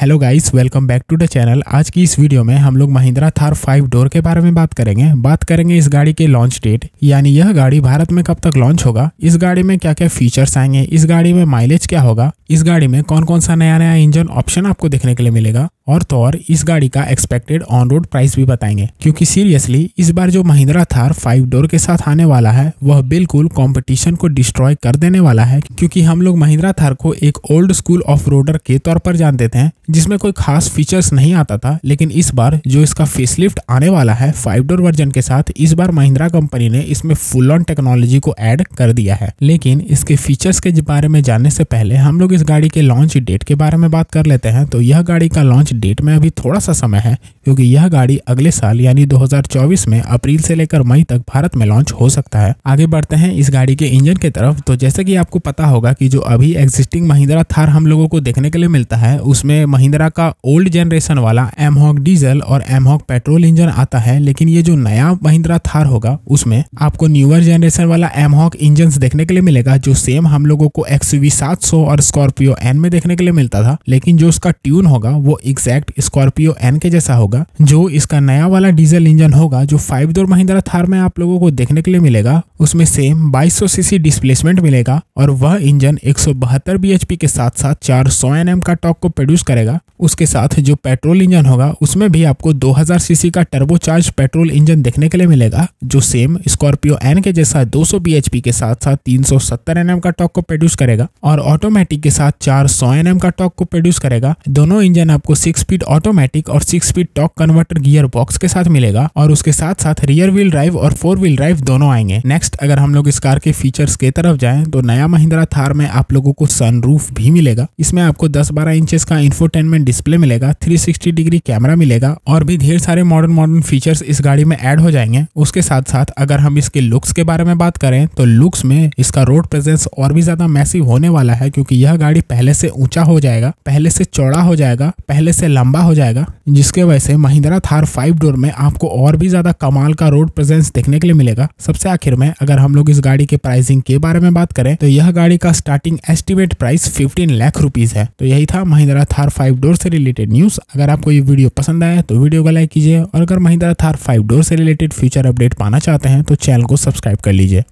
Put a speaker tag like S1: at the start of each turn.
S1: hello guys welcome back to the channel आज की इस वीडियो में हम लोग महिंद्रा थार फाइव डोर के बारे में बात करेंगे बात करेंगे इस गाड़ी के लॉन्च डेट यानी यह गाड़ी भारत में कब तक लॉन्च होगा इस गाड़ी में क्या क्या फीचर्स आएंगे इस गाड़ी में माइलेज क्या होगा इस गाड़ी में कौन कौन सा नया नया इंजन ऑप्शन आपको देखने के लिए मिलेगा और तो और इस गाड़ी का एक्सपेक्टेड ऑन रोड प्राइस भी बताएंगे क्योंकि सीरियसली इस बार जो महिंद्रा थार फाइव डोर के साथ आने वाला है वह बिल्कुल कंपटीशन को डिस्ट्रॉय कर देने वाला है क्योंकि हम लोग महिंद्रा थार को एक ओल्ड स्कूल ऑफ रोडर के तौर पर जानते थे जिसमें कोई खास फीचर्स नहीं आता था लेकिन इस बार जो इसका फेसलिफ्ट आने वाला है फाइव डोर वर्जन के साथ इस बार महिंद्रा कंपनी ने इसमें फुल ऑन टेक्नोलॉजी को एड कर दिया है लेकिन इसके फीचर्स के बारे में जानने से पहले हम लोग इस इस गाड़ी के लॉन्च डेट के बारे में बात कर लेते हैं तो यह गाड़ी का लॉन्च डेट में अभी थोड़ा सा समय है क्योंकि यह गाड़ी अगले साल यानी 2024 में अप्रैल से लेकर मई तक भारत में लॉन्च हो सकता है आगे बढ़ते हैं इस गाड़ी के इंजन के तरफ तो जैसे कि आपको पता होगा कि जो अभी एग्जिस्टिंग महिंद्रा थार हम लोगों को देखने के लिए मिलता है उसमें महिंद्रा का ओल्ड जनरेशन वाला एमहॉक डीजल और एमहॉक पेट्रोल इंजन आता है लेकिन ये जो नया महिंद्रा थार होगा उसमें आपको न्यूअर जनरेशन वाला एमहॉक इंजन देखने के लिए मिलेगा जो सेम हम लोगों को एक्सवी सात और स्कॉर्प स्कॉर्पियो एन में देखने के लिए मिलता था लेकिन जो उसका ट्यून होगा वो एग्जैक्ट स्कॉर्पियो एन के जैसा होगा जो इसका नया वाला डीजल इंजन होगा जो फाइव डोर महिंद्रा थार में आप लोगों को देखने के लिए मिलेगा उसमें सेम 2200 सीसी डिस्प्लेसमेंट मिलेगा और वह इंजन एक बीएचपी के साथ साथ चार एनएम का टॉक को प्रोड्यूस करेगा उसके साथ जो पेट्रोल इंजन होगा उसमें भी आपको 2000 सीसी का टर्बोचार्ज पेट्रोल इंजन देखने के लिए मिलेगा जो सेम स्कॉर्पियो एन के जैसा 200 bhp के साथ साथ 370 एनएम का टॉक को प्रोड्यूस करेगा और ऑटोमेटिक के साथ चार सौ एन का टॉक को प्रोड्यूस करेगा दोनों इंजन आपको सिक्स स्पीड ऑटोमेटिक और six speed torque converter gear box के साथ मिलेगा और उसके साथ साथ रियर व्हील ड्राइव और फोर व्हील ड्राइव दोनों आएंगे नेक्स्ट अगर हम लोग इस कार के फीचर्स के तरफ जाए तो नया महिंद्रा थार में आप लोगों को सनरूफ भी मिलेगा इसमें आपको दस बारह इंचेस का इन्फोटेनमेंट डिस्प्ले मिलेगा थ्री डिग्री कैमरा मिलेगा और भी ढेर सारे मॉडर्न मॉडर्न फीचर्स इस गाड़ी में एड हो जाएंगे उसके साथ साथ अगर हम इसके लुक्स के बारे में बात करें तो लुक्स में इसका रोड प्रेजेंस और भी ज्यादा मैसिव होने वाला है क्योंकि यह गाड़ी पहले से ऊंचा हो जाएगा पहले से चौड़ा हो जाएगा पहले से लंबा हो जाएगा जिसके वजह से महिंद्रा थार फाइव डोर में आपको और भी ज्यादा कमाल का रोड प्रेजेंस देखने के लिए मिलेगा सबसे आखिर में अगर हम लोग इस गाड़ी के प्राइसिंग के बारे में बात करें तो यह गाड़ी का starting estimate price fifteen lakh rupees है तो यही था महिंद्रा थार फाइव डोर से रिलेटेड न्यूज अगर आपको ये वीडियो पसंद आया तो वीडियो को लाइक कीजिए और अगर महिंद्रा थार फाइव डोर से रिलेटेड फ्यूचर अपडेट पाना चाहते हैं तो चैनल को सब्सक्राइब कर लीजिए